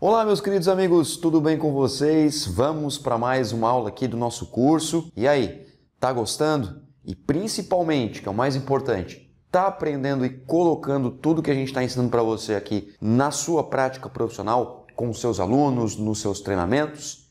Olá, meus queridos amigos, tudo bem com vocês? Vamos para mais uma aula aqui do nosso curso. E aí, tá gostando? E principalmente, que é o mais importante, tá aprendendo e colocando tudo que a gente está ensinando para você aqui na sua prática profissional, com seus alunos, nos seus treinamentos?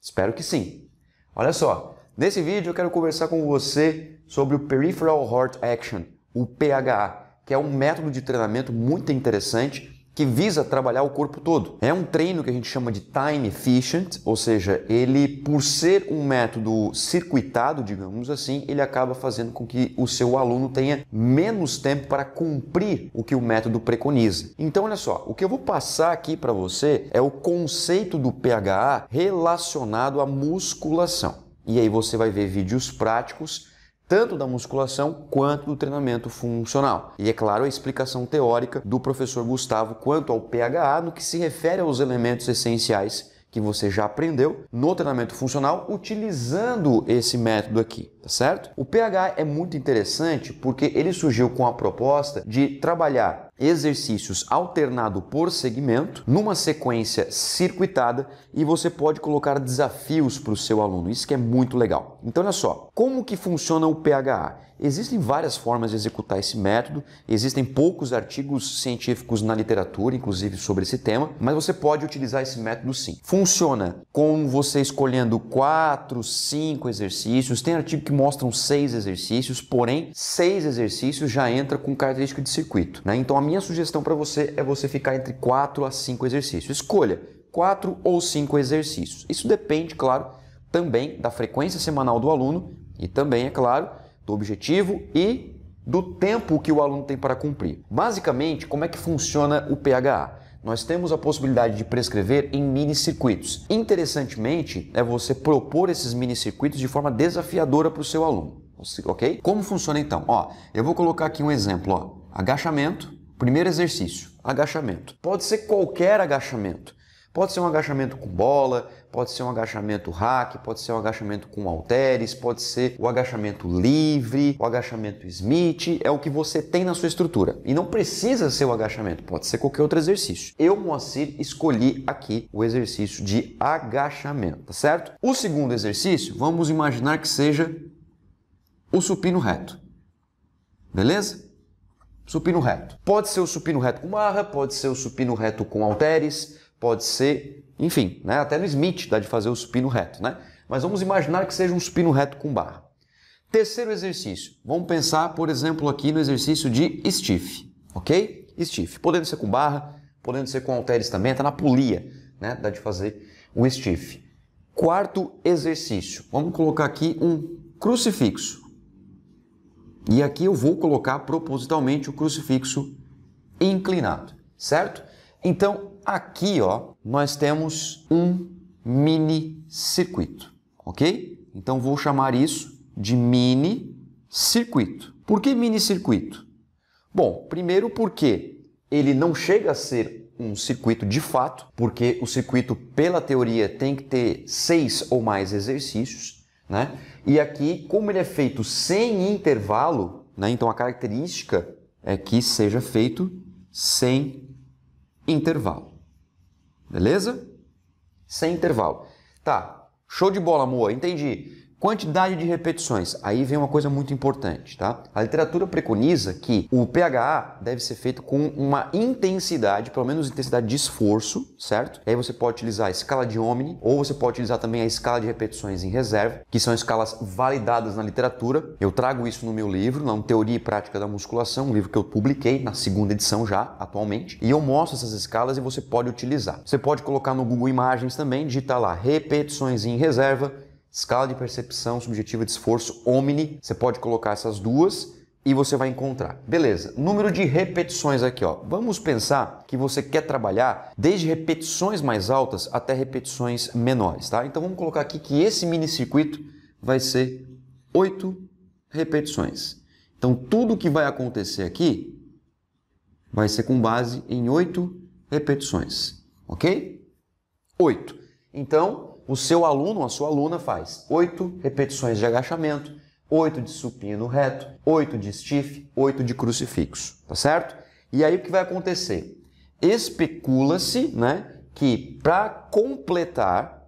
Espero que sim. Olha só, nesse vídeo eu quero conversar com você sobre o Peripheral Heart Action, o PHA, que é um método de treinamento muito interessante que visa trabalhar o corpo todo. É um treino que a gente chama de time efficient, ou seja, ele por ser um método circuitado, digamos assim, ele acaba fazendo com que o seu aluno tenha menos tempo para cumprir o que o método preconiza. Então, olha só, o que eu vou passar aqui para você é o conceito do PHA relacionado à musculação. E aí você vai ver vídeos práticos tanto da musculação quanto do treinamento funcional. E é claro, a explicação teórica do professor Gustavo quanto ao PHA no que se refere aos elementos essenciais que você já aprendeu no treinamento funcional utilizando esse método aqui, tá certo? O PH é muito interessante porque ele surgiu com a proposta de trabalhar exercícios alternado por segmento, numa sequência circuitada e você pode colocar desafios para o seu aluno. Isso que é muito legal. Então olha só, como que funciona o PHA? Existem várias formas de executar esse método, existem poucos artigos científicos na literatura, inclusive sobre esse tema, mas você pode utilizar esse método sim. Funciona com você escolhendo quatro, cinco exercícios, tem artigo que mostram seis exercícios, porém seis exercícios já entra com característica de circuito, né? Então a minha sugestão para você é você ficar entre 4 a 5 exercícios. Escolha 4 ou 5 exercícios. Isso depende, claro, também da frequência semanal do aluno e também, é claro, do objetivo e do tempo que o aluno tem para cumprir. Basicamente, como é que funciona o PHA? Nós temos a possibilidade de prescrever em mini-circuitos. Interessantemente, é você propor esses mini-circuitos de forma desafiadora para o seu aluno, ok? Como funciona então? Ó, eu vou colocar aqui um exemplo, ó, agachamento, Primeiro exercício, agachamento. Pode ser qualquer agachamento. Pode ser um agachamento com bola, pode ser um agachamento hack, pode ser um agachamento com halteres, pode ser o agachamento livre, o agachamento Smith, é o que você tem na sua estrutura. E não precisa ser o agachamento, pode ser qualquer outro exercício. Eu, Moacir, escolhi aqui o exercício de agachamento, tá certo? O segundo exercício, vamos imaginar que seja o supino reto. Beleza? supino reto. Pode ser o supino reto com barra, pode ser o supino reto com halteres, pode ser, enfim, né? até no Smith dá de fazer o supino reto, né? Mas vamos imaginar que seja um supino reto com barra. Terceiro exercício, vamos pensar, por exemplo, aqui no exercício de stiff, ok? Stiff, podendo ser com barra, podendo ser com halteres também, até na polia, né? Dá de fazer um stiff. Quarto exercício, vamos colocar aqui um crucifixo. E aqui eu vou colocar propositalmente o crucifixo inclinado, certo? Então aqui ó, nós temos um mini circuito, ok? Então vou chamar isso de mini circuito. Por que mini circuito? Bom, primeiro porque ele não chega a ser um circuito de fato, porque o circuito, pela teoria, tem que ter seis ou mais exercícios, né? E aqui, como ele é feito sem intervalo, né? então a característica é que seja feito sem intervalo. Beleza? Sem intervalo. Tá, show de bola, amor, entendi. Quantidade de repetições. Aí vem uma coisa muito importante, tá? A literatura preconiza que o PHA deve ser feito com uma intensidade, pelo menos intensidade de esforço, certo? E aí você pode utilizar a escala de Omni ou você pode utilizar também a escala de repetições em reserva, que são escalas validadas na literatura. Eu trago isso no meu livro, na Teoria e Prática da Musculação, um livro que eu publiquei na segunda edição já, atualmente, e eu mostro essas escalas e você pode utilizar. Você pode colocar no Google Imagens também, digitar lá repetições em reserva escala de percepção subjetiva de esforço omni, você pode colocar essas duas e você vai encontrar. Beleza, número de repetições aqui, ó. Vamos pensar que você quer trabalhar desde repetições mais altas até repetições menores, tá? Então vamos colocar aqui que esse mini circuito vai ser oito repetições. Então tudo que vai acontecer aqui vai ser com base em oito repetições, ok? oito Então, o seu aluno, a sua aluna faz 8 repetições de agachamento, 8 de supino reto, 8 de stiff, 8 de crucifixo, tá certo? E aí o que vai acontecer? Especula-se, né, que para completar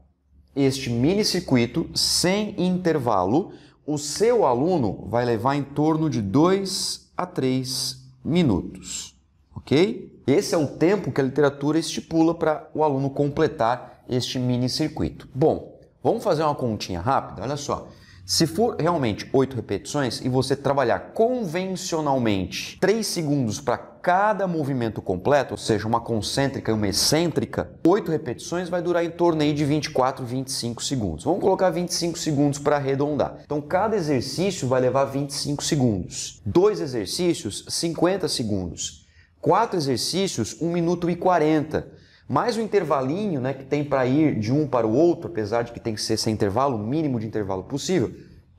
este mini circuito sem intervalo, o seu aluno vai levar em torno de 2 a 3 minutos, ok? Esse é o tempo que a literatura estipula para o aluno completar este mini circuito. Bom, vamos fazer uma continha rápida? Olha só. Se for realmente 8 repetições e você trabalhar convencionalmente 3 segundos para cada movimento completo, ou seja, uma concêntrica e uma excêntrica, 8 repetições vai durar em torno aí de 24, 25 segundos. Vamos colocar 25 segundos para arredondar. Então, cada exercício vai levar 25 segundos. Dois exercícios, 50 segundos. Quatro exercícios, 1 minuto e 40 mais o intervalinho né, que tem para ir de um para o outro, apesar de que tem que ser sem intervalo, o mínimo de intervalo possível.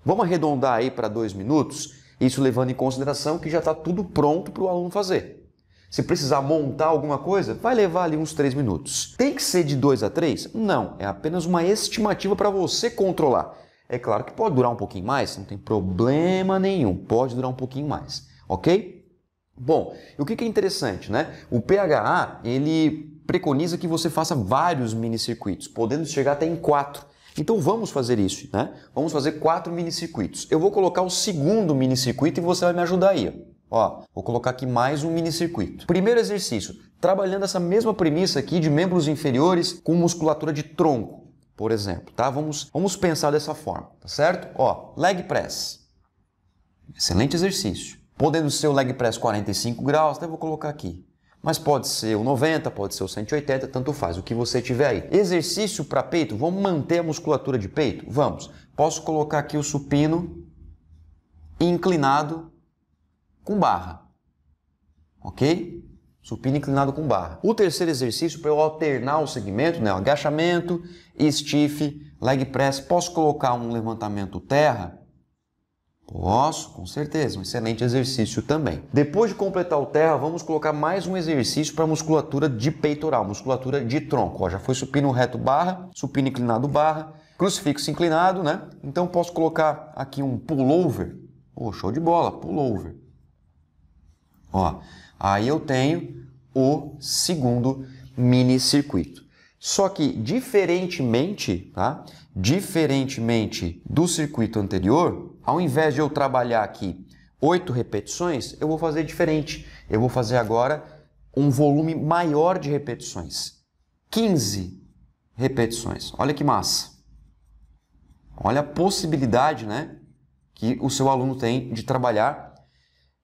Vamos arredondar aí para dois minutos, isso levando em consideração que já está tudo pronto para o aluno fazer. Se precisar montar alguma coisa, vai levar ali uns três minutos. Tem que ser de dois a três? Não, é apenas uma estimativa para você controlar. É claro que pode durar um pouquinho mais, não tem problema nenhum, pode durar um pouquinho mais, ok? Bom, o que é interessante, né? O PHA, ele preconiza que você faça vários minicircuitos, podendo chegar até em quatro. Então vamos fazer isso, né? Vamos fazer quatro minicircuitos. Eu vou colocar o segundo minicircuito e você vai me ajudar aí. Ó, vou colocar aqui mais um minicircuito. Primeiro exercício, trabalhando essa mesma premissa aqui de membros inferiores com musculatura de tronco, por exemplo, tá? Vamos, vamos pensar dessa forma, tá certo? Ó, leg press. Excelente exercício. Podendo ser o leg press 45 graus, até vou colocar aqui. Mas pode ser o 90, pode ser o 180, tanto faz, o que você tiver aí. Exercício para peito, vamos manter a musculatura de peito? Vamos. Posso colocar aqui o supino inclinado com barra. Ok? Supino inclinado com barra. O terceiro exercício, para eu alternar o segmento, né? agachamento, stiff, leg press, posso colocar um levantamento terra Posso, com certeza, um excelente exercício também. Depois de completar o terra, vamos colocar mais um exercício para musculatura de peitoral, musculatura de tronco. Ó, já foi supino reto barra, supino inclinado barra, crucifixo inclinado, né? Então posso colocar aqui um pullover. Oh, show de bola, pullover. Ó, aí eu tenho o segundo mini circuito. Só que diferentemente, tá? Diferentemente do circuito anterior, ao invés de eu trabalhar aqui oito repetições, eu vou fazer diferente. Eu vou fazer agora um volume maior de repetições. 15 repetições. Olha que massa. Olha a possibilidade, né, que o seu aluno tem de trabalhar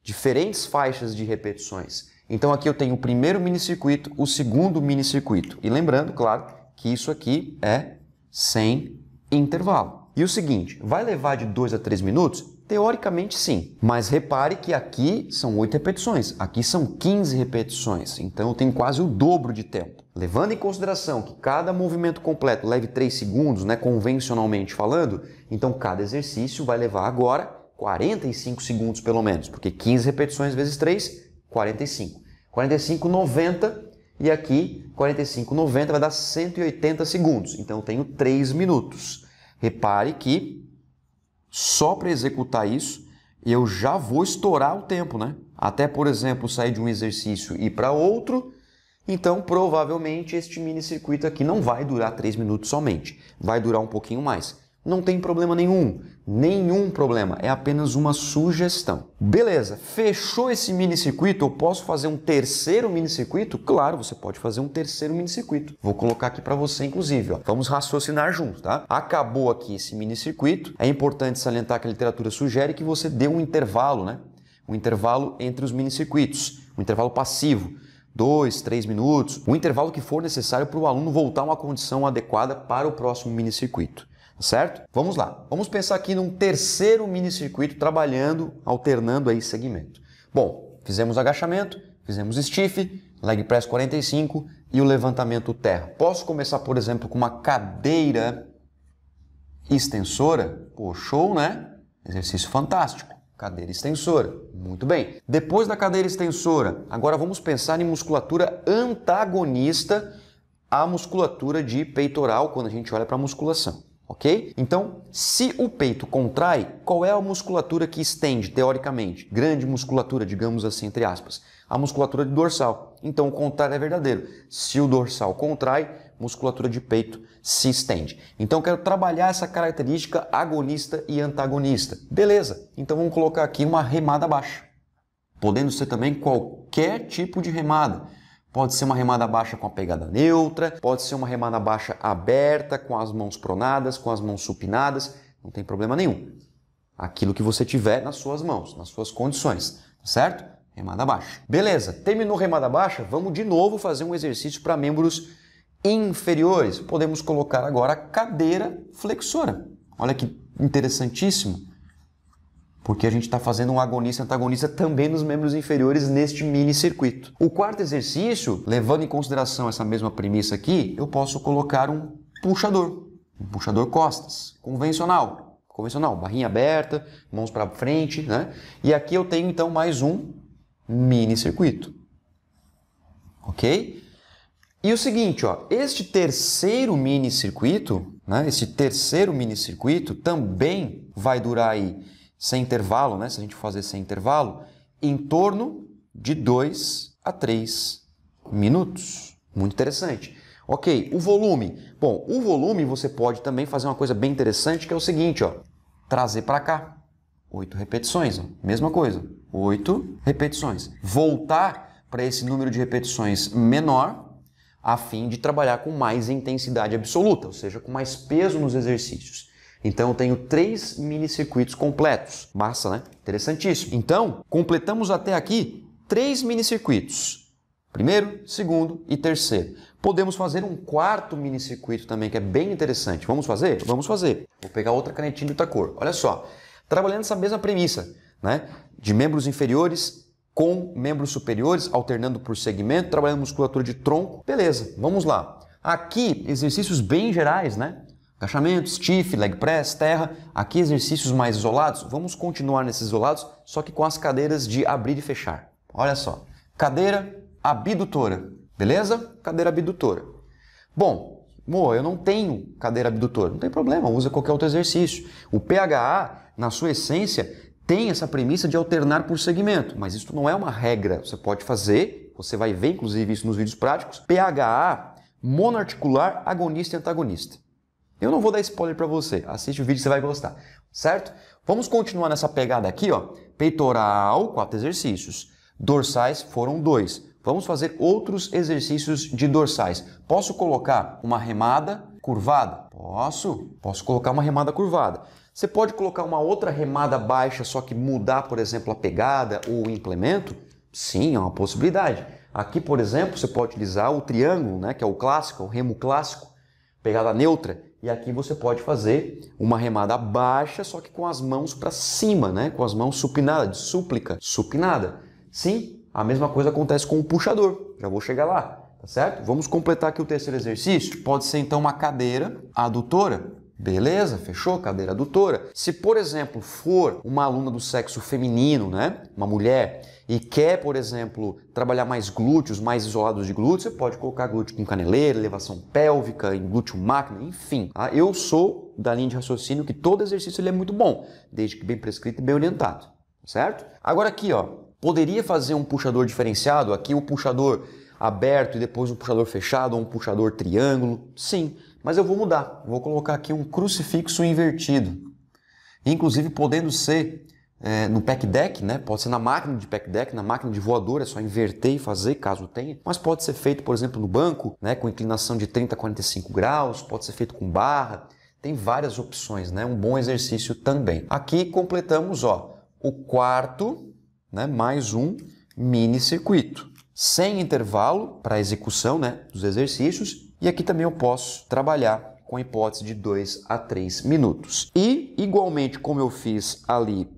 diferentes faixas de repetições. Então aqui eu tenho o primeiro minicircuito, o segundo minicircuito. E lembrando, claro, que isso aqui é sem intervalo. E o seguinte, vai levar de 2 a 3 minutos? Teoricamente sim, mas repare que aqui são 8 repetições, aqui são 15 repetições, então tem quase o dobro de tempo. Levando em consideração que cada movimento completo leve 3 segundos, né, convencionalmente falando, então cada exercício vai levar agora 45 segundos pelo menos, porque 15 repetições vezes 3, 45. 45, 90 e aqui 45, 90 vai dar 180 segundos, então eu tenho 3 minutos. Repare que só para executar isso eu já vou estourar o tempo, né? Até, por exemplo, sair de um exercício e ir para outro, então provavelmente este mini circuito aqui não vai durar 3 minutos somente, vai durar um pouquinho mais. Não tem problema nenhum. Nenhum problema. É apenas uma sugestão. Beleza, fechou esse mini circuito? Eu posso fazer um terceiro mini circuito? Claro, você pode fazer um terceiro mini circuito. Vou colocar aqui para você, inclusive. Ó. Vamos raciocinar juntos, tá? Acabou aqui esse mini circuito. É importante salientar que a literatura sugere que você dê um intervalo, né? Um intervalo entre os mini circuitos, um intervalo passivo dois, três minutos, o intervalo que for necessário para o aluno voltar a uma condição adequada para o próximo minicircuito certo? Vamos lá. Vamos pensar aqui num terceiro mini circuito trabalhando, alternando aí segmento. Bom, fizemos agachamento, fizemos stiff, leg press 45 e o levantamento terra. Posso começar, por exemplo, com uma cadeira extensora? Pô, show, né? Exercício fantástico. Cadeira extensora. Muito bem. Depois da cadeira extensora, agora vamos pensar em musculatura antagonista à musculatura de peitoral quando a gente olha para a musculação ok? Então, se o peito contrai, qual é a musculatura que estende, teoricamente? Grande musculatura, digamos assim, entre aspas. A musculatura de dorsal. Então, o contrário é verdadeiro. Se o dorsal contrai, musculatura de peito se estende. Então, quero trabalhar essa característica agonista e antagonista. Beleza, então vamos colocar aqui uma remada baixa. Podendo ser também qualquer tipo de remada. Pode ser uma remada baixa com a pegada neutra, pode ser uma remada baixa aberta, com as mãos pronadas, com as mãos supinadas, não tem problema nenhum. Aquilo que você tiver nas suas mãos, nas suas condições, tá certo? Remada baixa. Beleza, terminou remada baixa, vamos de novo fazer um exercício para membros inferiores. Podemos colocar agora a cadeira flexora. Olha que interessantíssimo porque a gente está fazendo um agonista antagonista também nos membros inferiores neste mini circuito. O quarto exercício, levando em consideração essa mesma premissa aqui, eu posso colocar um puxador, um puxador costas, convencional, convencional, barrinha aberta, mãos para frente, né? E aqui eu tenho então mais um mini circuito, ok? E o seguinte, ó, este terceiro mini circuito, né? Este terceiro mini circuito também vai durar aí sem intervalo, né? se a gente fazer sem intervalo, em torno de 2 a 3 minutos. Muito interessante. Ok, o volume. Bom, o volume você pode também fazer uma coisa bem interessante que é o seguinte, ó, trazer para cá. Oito repetições, ó. mesma coisa. Oito repetições. Voltar para esse número de repetições menor a fim de trabalhar com mais intensidade absoluta, ou seja, com mais peso nos exercícios. Então eu tenho três mini circuitos completos. Massa, né? Interessantíssimo. Então, completamos até aqui três mini circuitos. Primeiro, segundo e terceiro. Podemos fazer um quarto mini circuito também, que é bem interessante. Vamos fazer? Vamos fazer. Vou pegar outra canetinha de outra cor. Olha só. Trabalhando essa mesma premissa, né? De membros inferiores com membros superiores, alternando por segmento, trabalhando musculatura de tronco. Beleza, vamos lá. Aqui, exercícios bem gerais, né? Agachamento, stiff, leg press, terra. Aqui exercícios mais isolados. Vamos continuar nesses isolados, só que com as cadeiras de abrir e fechar. Olha só. Cadeira abdutora. Beleza? Cadeira abdutora. Bom, Mo, eu não tenho cadeira abdutora. Não tem problema, usa qualquer outro exercício. O PHA, na sua essência, tem essa premissa de alternar por segmento, mas isso não é uma regra. Você pode fazer, você vai ver inclusive isso nos vídeos práticos. PHA, monoarticular, agonista e antagonista. Eu não vou dar spoiler para você. Assiste o vídeo, você vai gostar, certo? Vamos continuar nessa pegada aqui, ó. Peitoral, quatro exercícios. Dorsais foram dois. Vamos fazer outros exercícios de dorsais. Posso colocar uma remada curvada? Posso. Posso colocar uma remada curvada. Você pode colocar uma outra remada baixa, só que mudar, por exemplo, a pegada ou o implemento? Sim, é uma possibilidade. Aqui, por exemplo, você pode utilizar o triângulo, né, que é o clássico, o remo clássico, pegada neutra. E aqui você pode fazer uma remada baixa, só que com as mãos para cima, né? Com as mãos supinadas, de súplica, supinada. Sim, a mesma coisa acontece com o puxador. Já vou chegar lá, tá certo? Vamos completar aqui o terceiro exercício. Pode ser então uma cadeira adutora Beleza? Fechou? Cadeira adutora. Se, por exemplo, for uma aluna do sexo feminino, né? Uma mulher, e quer, por exemplo, trabalhar mais glúteos, mais isolados de glúteos, você pode colocar glúteo com caneleira, elevação pélvica, em glúteo máquina, enfim. Tá? Eu sou da linha de raciocínio que todo exercício ele é muito bom, desde que bem prescrito e bem orientado, certo? Agora aqui, ó, poderia fazer um puxador diferenciado, aqui o um puxador aberto e depois um puxador fechado ou um puxador triângulo? Sim. Mas eu vou mudar, vou colocar aqui um crucifixo invertido. Inclusive podendo ser é, no pack deck, né? pode ser na máquina de pack deck, na máquina de voador, é só inverter e fazer caso tenha, mas pode ser feito, por exemplo, no banco, né? com inclinação de 30 a 45 graus, pode ser feito com barra, tem várias opções, né? um bom exercício também. Aqui completamos ó, o quarto, né? mais um mini circuito, sem intervalo para execução né? dos exercícios e aqui também eu posso trabalhar com a hipótese de 2 a 3 minutos. E, igualmente como eu fiz ali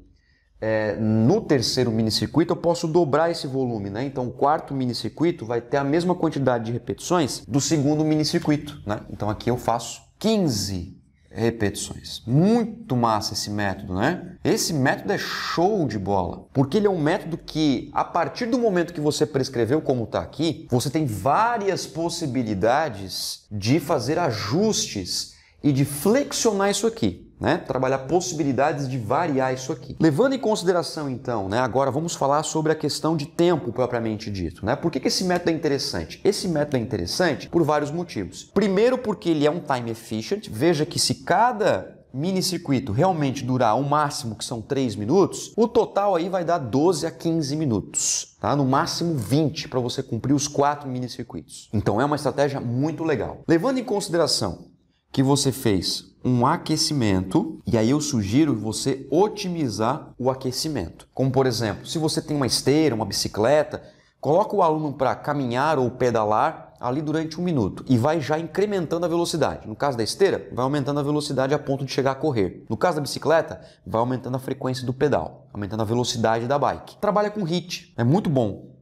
é, no terceiro minicircuito, eu posso dobrar esse volume, né? Então, o quarto minicircuito vai ter a mesma quantidade de repetições do segundo minicircuito, né? Então, aqui eu faço 15 repetições. Muito massa esse método, né? Esse método é show de bola, porque ele é um método que, a partir do momento que você prescreveu como está aqui, você tem várias possibilidades de fazer ajustes e de flexionar isso aqui. Né? Trabalhar possibilidades de variar isso aqui. Levando em consideração, então, né, agora vamos falar sobre a questão de tempo propriamente dito. Né? Por que, que esse método é interessante? Esse método é interessante por vários motivos. Primeiro, porque ele é um time efficient. Veja que se cada mini circuito realmente durar o máximo, que são 3 minutos, o total aí vai dar 12 a 15 minutos, tá? No máximo 20 para você cumprir os quatro circuitos. Então é uma estratégia muito legal. Levando em consideração que você fez um aquecimento, e aí eu sugiro você otimizar o aquecimento. Como por exemplo, se você tem uma esteira, uma bicicleta, coloca o aluno para caminhar ou pedalar ali durante um minuto e vai já incrementando a velocidade. No caso da esteira, vai aumentando a velocidade a ponto de chegar a correr. No caso da bicicleta, vai aumentando a frequência do pedal, aumentando a velocidade da bike. Trabalha com HIT, é muito bom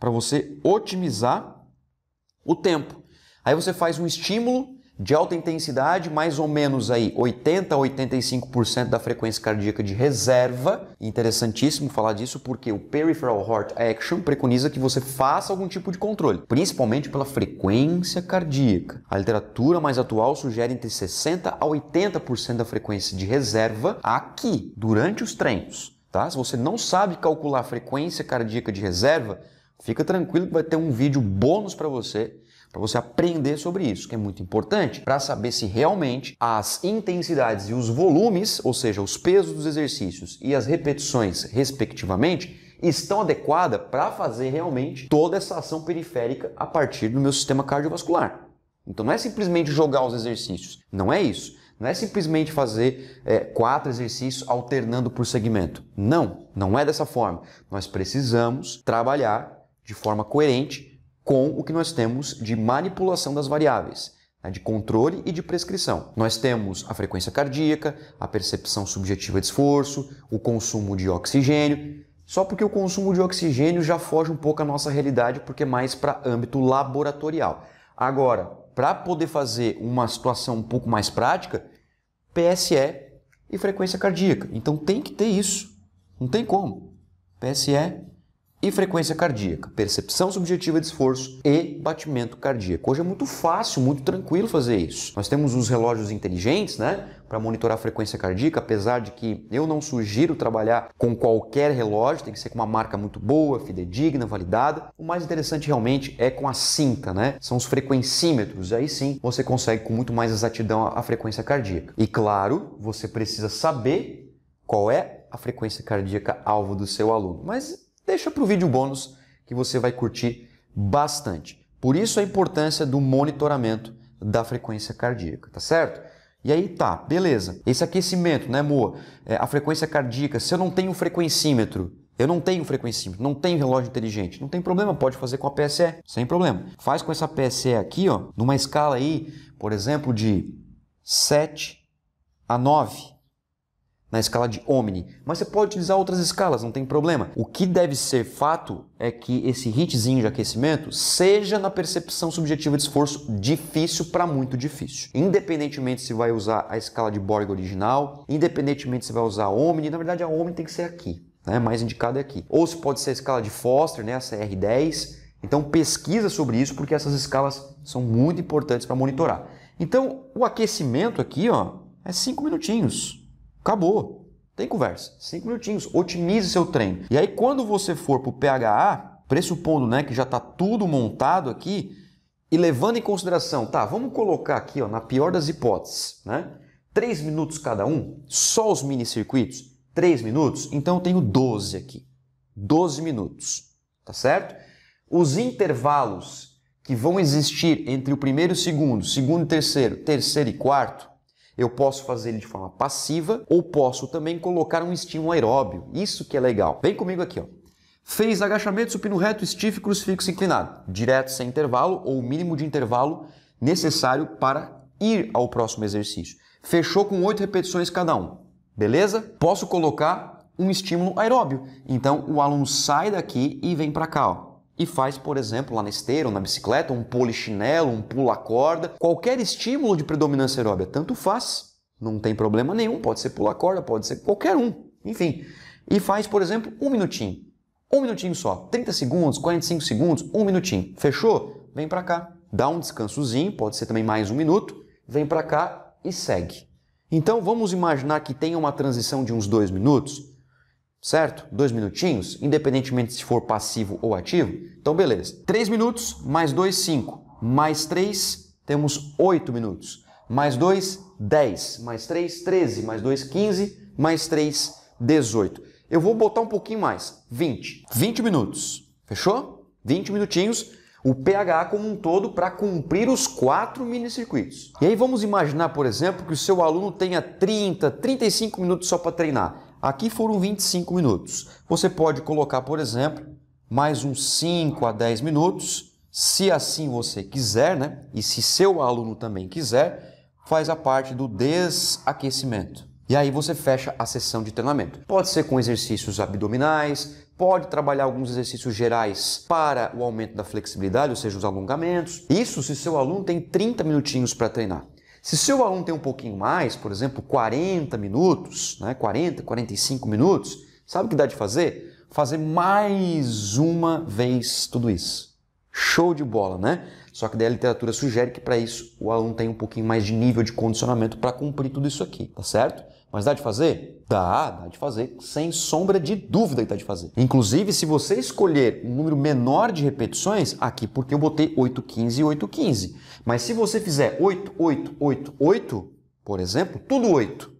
para você otimizar o tempo. Aí você faz um estímulo de alta intensidade, mais ou menos aí 80 a 85% da frequência cardíaca de reserva. Interessantíssimo falar disso porque o Peripheral Heart Action preconiza que você faça algum tipo de controle, principalmente pela frequência cardíaca. A literatura mais atual sugere entre 60 a 80% da frequência de reserva aqui durante os treinos, tá? Se você não sabe calcular a frequência cardíaca de reserva, fica tranquilo que vai ter um vídeo bônus para você para você aprender sobre isso, que é muito importante para saber se realmente as intensidades e os volumes, ou seja, os pesos dos exercícios e as repetições, respectivamente, estão adequadas para fazer realmente toda essa ação periférica a partir do meu sistema cardiovascular. Então não é simplesmente jogar os exercícios, não é isso. Não é simplesmente fazer é, quatro exercícios alternando por segmento. Não, não é dessa forma. Nós precisamos trabalhar de forma coerente com o que nós temos de manipulação das variáveis, né, de controle e de prescrição. Nós temos a frequência cardíaca, a percepção subjetiva de esforço, o consumo de oxigênio. Só porque o consumo de oxigênio já foge um pouco à nossa realidade, porque é mais para âmbito laboratorial. Agora, para poder fazer uma situação um pouco mais prática, PSE e frequência cardíaca. Então tem que ter isso. Não tem como. PSE e frequência cardíaca, percepção subjetiva de esforço e batimento cardíaco. Hoje é muito fácil, muito tranquilo fazer isso. Nós temos os relógios inteligentes, né, para monitorar a frequência cardíaca, apesar de que eu não sugiro trabalhar com qualquer relógio, tem que ser com uma marca muito boa, fidedigna, validada. O mais interessante realmente é com a cinta, né? São os frequencímetros, aí sim você consegue com muito mais exatidão a frequência cardíaca. E claro, você precisa saber qual é a frequência cardíaca alvo do seu aluno. Mas deixa para o vídeo bônus que você vai curtir bastante. Por isso a importância do monitoramento da frequência cardíaca, tá certo? E aí tá, beleza. Esse aquecimento, né, Moa? É, a frequência cardíaca, se eu não tenho um frequencímetro, eu não tenho um frequencímetro, não tenho relógio inteligente, não tem problema, pode fazer com a PSE, sem problema. Faz com essa PSE aqui, ó, numa escala aí, por exemplo, de 7 a 9 na escala de Omni. Mas você pode utilizar outras escalas, não tem problema. O que deve ser fato é que esse hitzinho de aquecimento seja na percepção subjetiva de esforço difícil para muito difícil. Independentemente se vai usar a escala de Borg original, independentemente se vai usar a Omni, na verdade a Omni tem que ser aqui, né? mais indicado é aqui. Ou se pode ser a escala de Foster, né? a CR10. Então pesquisa sobre isso porque essas escalas são muito importantes para monitorar. Então o aquecimento aqui ó, é 5 minutinhos. Acabou. Tem conversa. Cinco minutinhos. Otimize seu treino. E aí, quando você for para o PHA, pressupondo né, que já está tudo montado aqui, e levando em consideração, tá, vamos colocar aqui, ó, na pior das hipóteses, né? Três minutos cada um, só os mini circuitos, três minutos, então eu tenho 12 aqui. 12 minutos, tá certo? Os intervalos que vão existir entre o primeiro e o segundo, segundo e terceiro, terceiro e quarto, eu posso fazer ele de forma passiva ou posso também colocar um estímulo aeróbio. Isso que é legal. Vem comigo aqui, ó. Fez agachamento, supino reto, stiff, crucifixo inclinado, direto sem intervalo ou o mínimo de intervalo necessário para ir ao próximo exercício. Fechou com oito repetições cada um. Beleza? Posso colocar um estímulo aeróbio. Então o aluno sai daqui e vem para cá, ó e faz, por exemplo, lá na esteira ou na bicicleta, um polichinelo, um pula-corda, qualquer estímulo de predominância aeróbica, tanto faz, não tem problema nenhum, pode ser pula-corda, pode ser qualquer um, enfim. E faz, por exemplo, um minutinho. Um minutinho só, 30 segundos, 45 segundos, um minutinho. Fechou? Vem para cá. Dá um descansozinho, pode ser também mais um minuto, vem para cá e segue. Então vamos imaginar que tenha uma transição de uns dois minutos certo? Dois minutinhos, independentemente se for passivo ou ativo. Então, beleza. Três minutos, mais dois, cinco. Mais três, temos oito minutos. Mais dois, dez. Mais três, treze. Mais dois, quinze. Mais três, dezoito. Eu vou botar um pouquinho mais, vinte. Vinte minutos, fechou? Vinte minutinhos o pH como um todo para cumprir os quatro minicircuitos. E aí vamos imaginar, por exemplo, que o seu aluno tenha 30, 35 minutos só para treinar. Aqui foram 25 minutos. Você pode colocar, por exemplo, mais uns 5 a 10 minutos, se assim você quiser, né? E se seu aluno também quiser, faz a parte do desaquecimento. E aí você fecha a sessão de treinamento. Pode ser com exercícios abdominais, pode trabalhar alguns exercícios gerais para o aumento da flexibilidade, ou seja, os alongamentos. Isso se seu aluno tem 30 minutinhos para treinar. Se seu aluno tem um pouquinho mais, por exemplo, 40 minutos, né, 40, 45 minutos, sabe o que dá de fazer? Fazer mais uma vez tudo isso. Show de bola, né? Só que daí a literatura sugere que para isso o aluno tem um pouquinho mais de nível de condicionamento para cumprir tudo isso aqui, tá certo? Mas dá de fazer? Dá, dá de fazer, sem sombra de dúvida que dá de fazer. Inclusive, se você escolher um número menor de repetições, aqui porque eu botei 8, 15 e 8, 15. Mas se você fizer 8, 8, 8, 8, por exemplo, tudo 8.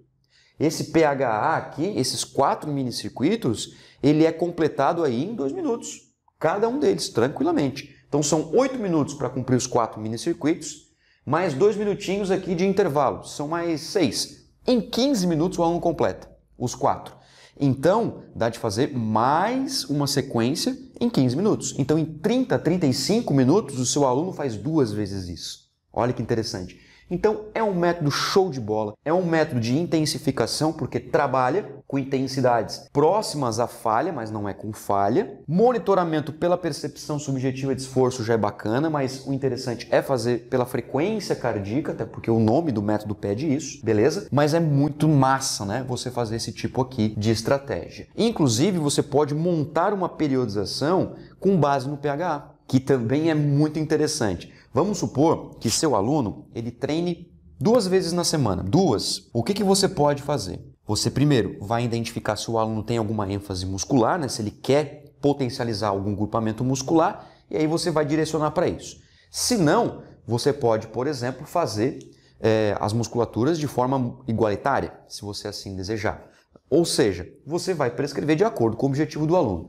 Esse PHA aqui, esses quatro minicircuitos, ele é completado aí em dois minutos, cada um deles, tranquilamente. Então são oito minutos para cumprir os quatro minicircuitos, mais dois minutinhos aqui de intervalo, são mais seis. Em 15 minutos o aluno completa os quatro. Então, dá de fazer mais uma sequência em 15 minutos. Então, em 30, 35 minutos, o seu aluno faz duas vezes isso. Olha que interessante. Então é um método show de bola, é um método de intensificação porque trabalha com intensidades próximas à falha, mas não é com falha. Monitoramento pela percepção subjetiva de esforço já é bacana, mas o interessante é fazer pela frequência cardíaca, até porque o nome do método pede isso, beleza? Mas é muito massa, né? Você fazer esse tipo aqui de estratégia. Inclusive, você pode montar uma periodização com base no PHA, que também é muito interessante. Vamos supor que seu aluno ele treine duas vezes na semana. Duas. O que, que você pode fazer? Você primeiro vai identificar se o aluno tem alguma ênfase muscular, né? se ele quer potencializar algum grupamento muscular, e aí você vai direcionar para isso. Se não, você pode, por exemplo, fazer é, as musculaturas de forma igualitária, se você assim desejar. Ou seja, você vai prescrever de acordo com o objetivo do aluno.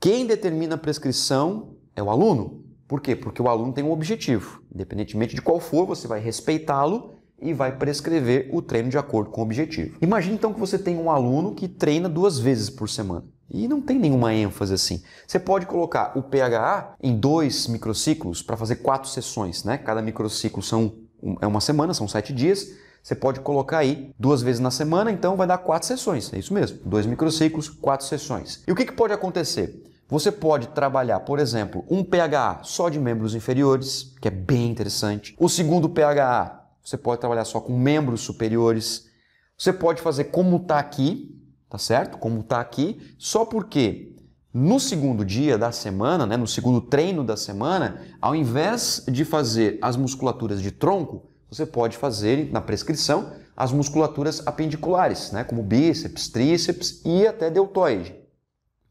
Quem determina a prescrição é o aluno, por quê? Porque o aluno tem um objetivo. Independentemente de qual for, você vai respeitá-lo e vai prescrever o treino de acordo com o objetivo. Imagine então que você tem um aluno que treina duas vezes por semana. E não tem nenhuma ênfase assim. Você pode colocar o PHA em dois microciclos para fazer quatro sessões, né? Cada microciclo são, é uma semana, são sete dias. Você pode colocar aí duas vezes na semana, então vai dar quatro sessões. É isso mesmo, dois microciclos, quatro sessões. E o que, que pode acontecer? Você pode trabalhar, por exemplo, um PHA só de membros inferiores, que é bem interessante. O segundo PHA, você pode trabalhar só com membros superiores. Você pode fazer como está aqui, tá certo? Como está aqui, só porque no segundo dia da semana, né, no segundo treino da semana, ao invés de fazer as musculaturas de tronco, você pode fazer na prescrição as musculaturas apendiculares, né, como bíceps, tríceps e até deltoide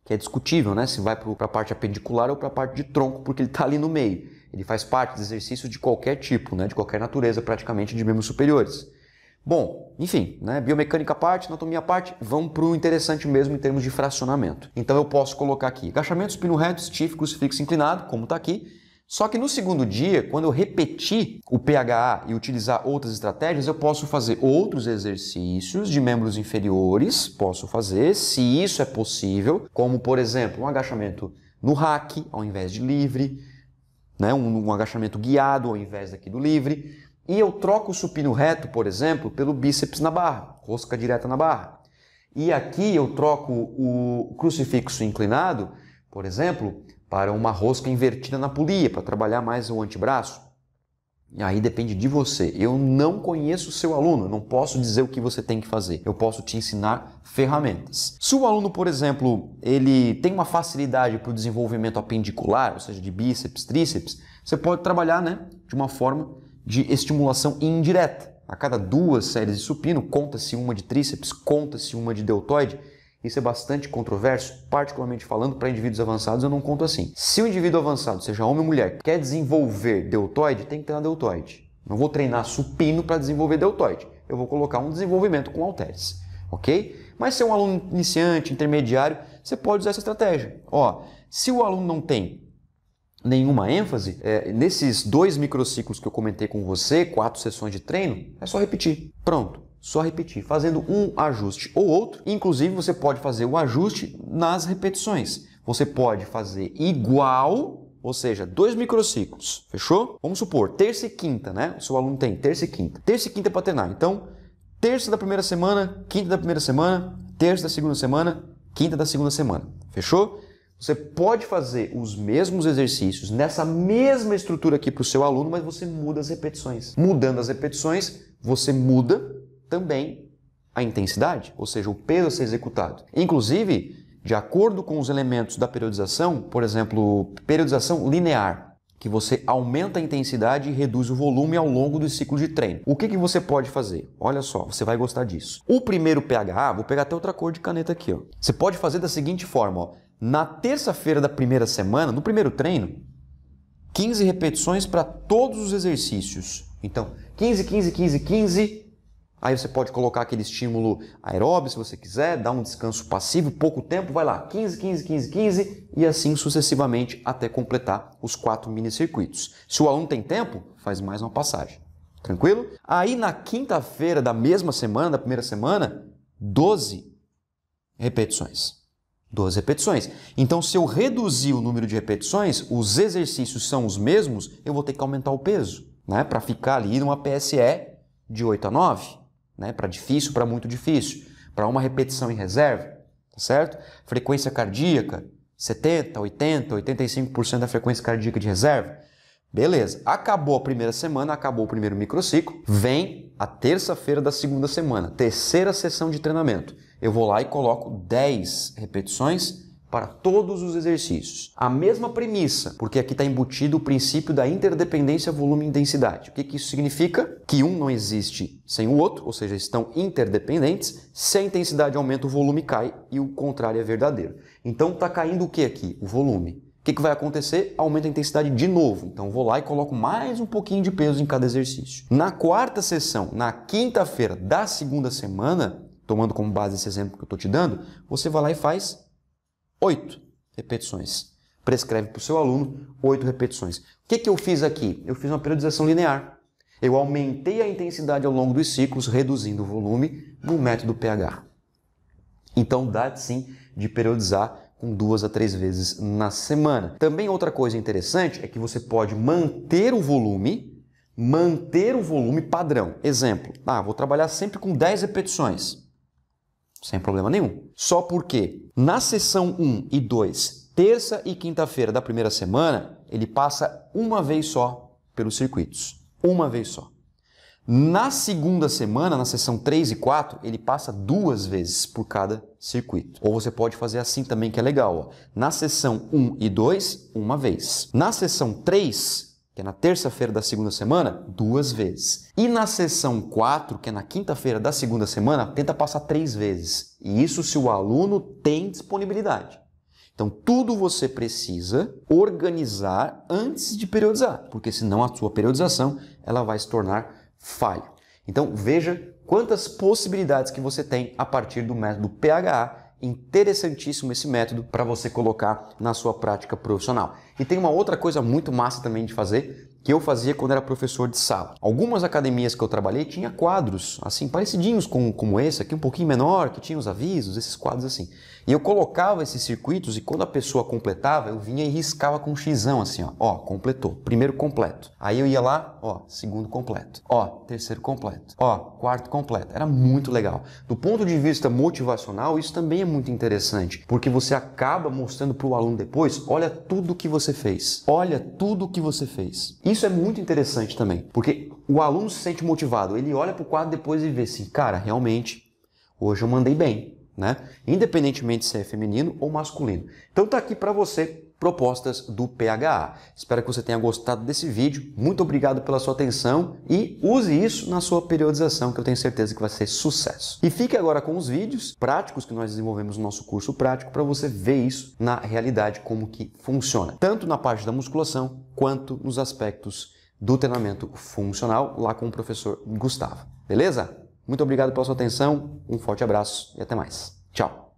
que é discutível, né? Se vai para a parte apendicular ou para a parte de tronco, porque ele está ali no meio. Ele faz parte do exercício de qualquer tipo, né? De qualquer natureza, praticamente, de membros superiores. Bom, enfim, né? biomecânica parte, anatomia parte, Vamos para o interessante mesmo em termos de fracionamento. Então eu posso colocar aqui agachamento, espino reto, stiff, crucifixo inclinado, como está aqui, só que no segundo dia, quando eu repetir o PHA e utilizar outras estratégias, eu posso fazer outros exercícios de membros inferiores, posso fazer, se isso é possível, como por exemplo, um agachamento no rack ao invés de livre, né? um, um agachamento guiado ao invés daqui do livre, e eu troco o supino reto, por exemplo, pelo bíceps na barra, rosca direta na barra. E aqui eu troco o crucifixo inclinado, por exemplo, para uma rosca invertida na polia, para trabalhar mais o antebraço? E aí depende de você. Eu não conheço o seu aluno, não posso dizer o que você tem que fazer. Eu posso te ensinar ferramentas. Se o aluno, por exemplo, ele tem uma facilidade para o desenvolvimento apendicular, ou seja, de bíceps, tríceps, você pode trabalhar né, de uma forma de estimulação indireta. A cada duas séries de supino, conta-se uma de tríceps, conta-se uma de deltoide isso é bastante controverso, particularmente falando para indivíduos avançados, eu não conto assim. Se o indivíduo avançado, seja homem ou mulher, quer desenvolver deltoide, tem que treinar deltoide. Não vou treinar supino para desenvolver deltoide. Eu vou colocar um desenvolvimento com halteres, ok? Mas se é um aluno iniciante, intermediário, você pode usar essa estratégia. Ó, se o aluno não tem nenhuma ênfase, é, nesses dois microciclos que eu comentei com você, quatro sessões de treino, é só repetir. Pronto só repetir, fazendo um ajuste ou outro. Inclusive, você pode fazer o ajuste nas repetições. Você pode fazer igual, ou seja, dois microciclos, fechou? Vamos supor, terça e quinta, né? O seu aluno tem terça e quinta. Terça e quinta é patinar. Então, terça da primeira semana, quinta da primeira semana, terça da segunda semana, quinta da segunda semana, fechou? Você pode fazer os mesmos exercícios nessa mesma estrutura aqui para o seu aluno, mas você muda as repetições. Mudando as repetições, você muda também a intensidade, ou seja, o peso a ser executado. Inclusive, de acordo com os elementos da periodização, por exemplo, periodização linear, que você aumenta a intensidade e reduz o volume ao longo do ciclo de treino. O que, que você pode fazer? Olha só, você vai gostar disso. O primeiro PHA, vou pegar até outra cor de caneta aqui. Ó. Você pode fazer da seguinte forma: ó. na terça-feira da primeira semana, no primeiro treino, 15 repetições para todos os exercícios. Então, 15, 15, 15, 15 Aí você pode colocar aquele estímulo aeróbio se você quiser, dar um descanso passivo, pouco tempo, vai lá, 15, 15, 15, 15 e assim sucessivamente até completar os quatro minicircuitos. Se o aluno tem tempo, faz mais uma passagem. Tranquilo? Aí na quinta-feira da mesma semana, da primeira semana, 12 repetições. 12 repetições. Então, se eu reduzir o número de repetições, os exercícios são os mesmos, eu vou ter que aumentar o peso, né? Para ficar ali numa PSE de 8 a 9 né? Para difícil, para muito difícil. Para uma repetição em reserva, tá certo? Frequência cardíaca, 70, 80, 85% da frequência cardíaca de reserva. Beleza. Acabou a primeira semana, acabou o primeiro microciclo. Vem a terça-feira da segunda semana, terceira sessão de treinamento. Eu vou lá e coloco 10 repetições para todos os exercícios. A mesma premissa, porque aqui está embutido o princípio da interdependência volume-intensidade. O que, que isso significa? Que um não existe sem o outro, ou seja, estão interdependentes. Se a intensidade aumenta, o volume cai e o contrário é verdadeiro. Então está caindo o que aqui? O volume. O que, que vai acontecer? Aumenta a intensidade de novo. Então vou lá e coloco mais um pouquinho de peso em cada exercício. Na quarta sessão, na quinta-feira da segunda semana, tomando como base esse exemplo que eu estou te dando, você vai lá e faz oito repetições. Prescreve para o seu aluno oito repetições. O que, que eu fiz aqui? Eu fiz uma periodização linear. Eu aumentei a intensidade ao longo dos ciclos, reduzindo o volume no método pH. Então dá sim de periodizar com duas a três vezes na semana. Também outra coisa interessante é que você pode manter o volume, manter o volume padrão. Exemplo, ah, vou trabalhar sempre com 10 repetições sem problema nenhum. Só porque na sessão 1 e 2, terça e quinta-feira da primeira semana, ele passa uma vez só pelos circuitos. Uma vez só. Na segunda semana, na sessão 3 e 4, ele passa duas vezes por cada circuito. Ou você pode fazer assim também, que é legal. Ó. Na sessão 1 e 2, uma vez. Na sessão 3, que é na terça-feira da segunda semana, duas vezes. E na sessão 4, que é na quinta-feira da segunda semana, tenta passar três vezes. E isso se o aluno tem disponibilidade. Então, tudo você precisa organizar antes de periodizar, porque senão a sua periodização ela vai se tornar falha. Então, veja quantas possibilidades que você tem a partir do método PHA. Interessantíssimo esse método para você colocar na sua prática profissional. E tem uma outra coisa muito massa também de fazer, que eu fazia quando era professor de sala. Algumas academias que eu trabalhei tinha quadros, assim, parecidinhos com, como esse aqui, um pouquinho menor, que tinha os avisos, esses quadros assim. E eu colocava esses circuitos e quando a pessoa completava, eu vinha e riscava com um xizão, assim, ó, ó, completou, primeiro completo. Aí eu ia lá, ó, segundo completo, ó, terceiro completo, ó, quarto completo. Era muito legal. Do ponto de vista motivacional, isso também é muito interessante, porque você acaba mostrando para o aluno depois, olha tudo que você você fez. Olha tudo o que você fez. Isso é muito interessante também, porque o aluno se sente motivado. Ele olha para o quadro depois e vê assim, cara, realmente, hoje eu mandei bem, né? Independentemente se é feminino ou masculino. Então tá aqui para você propostas do PHA. Espero que você tenha gostado desse vídeo. Muito obrigado pela sua atenção e use isso na sua periodização, que eu tenho certeza que vai ser sucesso. E fique agora com os vídeos práticos que nós desenvolvemos no nosso curso prático para você ver isso na realidade como que funciona, tanto na parte da musculação quanto nos aspectos do treinamento funcional lá com o professor Gustavo. Beleza? Muito obrigado pela sua atenção, um forte abraço e até mais. Tchau.